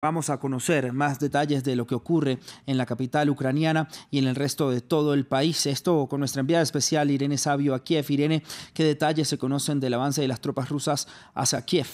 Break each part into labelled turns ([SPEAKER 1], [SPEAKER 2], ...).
[SPEAKER 1] Vamos a conocer más detalles de lo que ocurre en la capital ucraniana y en el resto de todo el país. Esto con nuestra enviada especial Irene Sabio a Kiev. Irene, ¿qué detalles se conocen del avance de las tropas rusas hacia Kiev?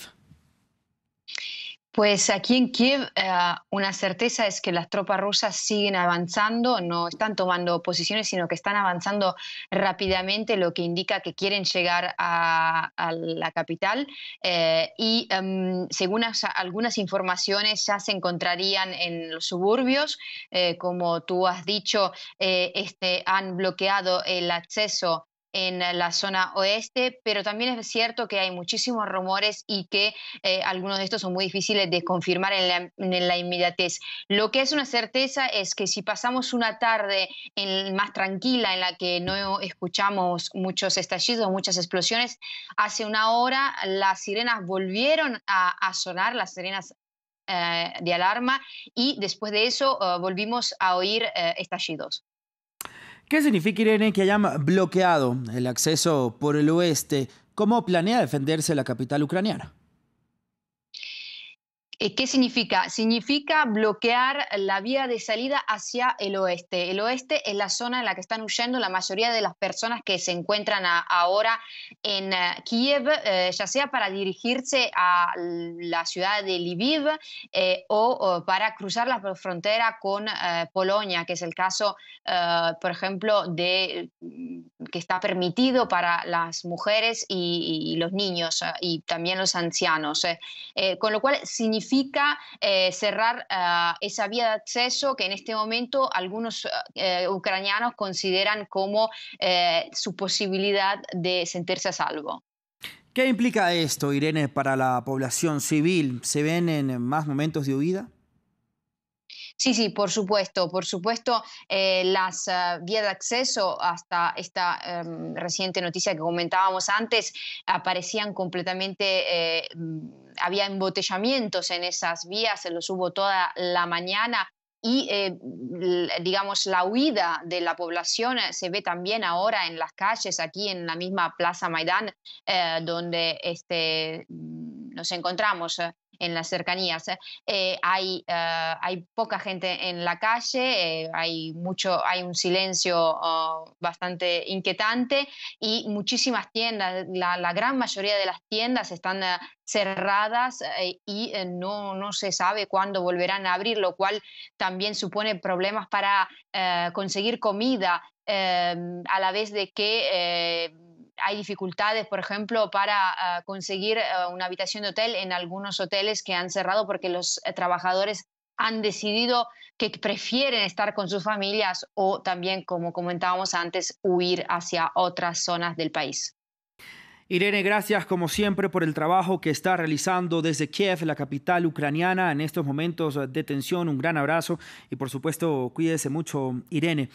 [SPEAKER 2] Pues aquí en Kiev eh, una certeza es que las tropas rusas siguen avanzando, no están tomando posiciones, sino que están avanzando rápidamente, lo que indica que quieren llegar a, la capital. Eh, y em, según algunas informaciones ya se encontrarían en los suburbios, eh, como tú has dicho, este, han bloqueado el acceso en la zona oeste, pero también es cierto que hay muchísimos rumores y que eh, algunos de estos son muy difíciles de confirmar en la, inmediatez. Lo que es una certeza es que si pasamos una tarde en, más tranquila en la que no escuchamos muchos estallidos, muchas explosiones, hace una hora las sirenas volvieron a, sonar, las sirenas eh, de alarma y después de eso eh, volvimos a oír estallidos.
[SPEAKER 1] ¿Qué significa, Irene, que hayan bloqueado el acceso por el oeste? ¿Cómo planea defenderse la capital ucraniana?
[SPEAKER 2] Eh, ¿Qué significa? Significa bloquear la vía de salida hacia el oeste. El oeste es la zona en la que están huyendo la mayoría de las personas que se encuentran ahora en eh, Kiev, eh, ya sea para dirigirse a la ciudad de Lviv o, para cruzar la frontera con Polonia, que es el caso, por ejemplo, de, mm, que está permitido para las mujeres y los niños y también los ancianos. con lo cual significa implica eh, cerrar ah, esa vía de acceso que en este momento algunos eh, ucranianos consideran como eh, su posibilidad de sentirse a salvo.
[SPEAKER 1] ¿Qué implica esto, Irene, para la población civil? ¿Se ven en más momentos de huida?
[SPEAKER 2] Sí, sí, por supuesto, por supuesto, eh, las ah, vías de acceso hasta esta em, reciente noticia que comentábamos antes aparecían completamente, eh, mm, había embotellamientos en esas vías, se los hubo toda la mañana y eh, digamos la huida de la población se ve también ahora en las calles aquí en la misma plaza Maidán donde este, mm, nos encontramos en las cercanías. ¿eh? Eh, eh, hay, poca gente en la calle, hay, mucho, hay un silencio oh, bastante inquietante y muchísimas tiendas, la, gran mayoría de las tiendas están cerradas y no, no, se sabe cuándo volverán a abrir, lo cual también supone problemas para conseguir comida a la vez de que hay dificultades, por ejemplo, para ah, conseguir ah, una habitación de hotel en algunos hoteles que han cerrado porque los eh, trabajadores han decidido que prefieren estar con sus familias o también, como comentábamos antes, huir hacia otras zonas del país.
[SPEAKER 1] Irene, gracias como siempre por el trabajo que está realizando desde Kiev, la capital ucraniana, en estos momentos de tensión. Un gran abrazo y por supuesto cuídese mucho, Irene.